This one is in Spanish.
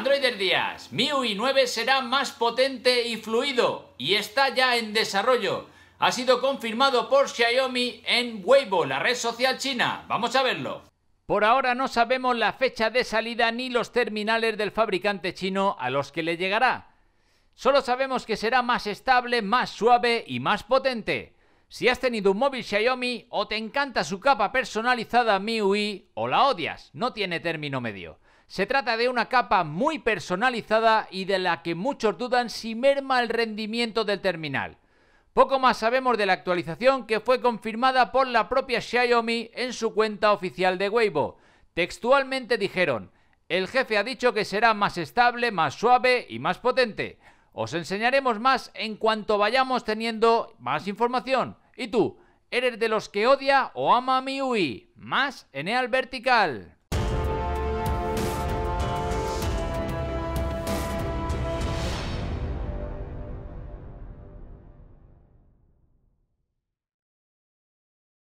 Androider Díaz, MIUI 9 será más potente y fluido y está ya en desarrollo. Ha sido confirmado por Xiaomi en Weibo, la red social china. Vamos a verlo. Por ahora no sabemos la fecha de salida ni los terminales del fabricante chino a los que le llegará. Solo sabemos que será más estable, más suave y más potente. Si has tenido un móvil Xiaomi o te encanta su capa personalizada MIUI o la odias, no tiene término medio. Se trata de una capa muy personalizada y de la que muchos dudan si merma el rendimiento del terminal. Poco más sabemos de la actualización que fue confirmada por la propia Xiaomi en su cuenta oficial de Weibo. Textualmente dijeron, el jefe ha dicho que será más estable, más suave y más potente. Os enseñaremos más en cuanto vayamos teniendo más información. ¿Y tú? ¿Eres de los que odia o ama a Miui? Más Eneal Vertical.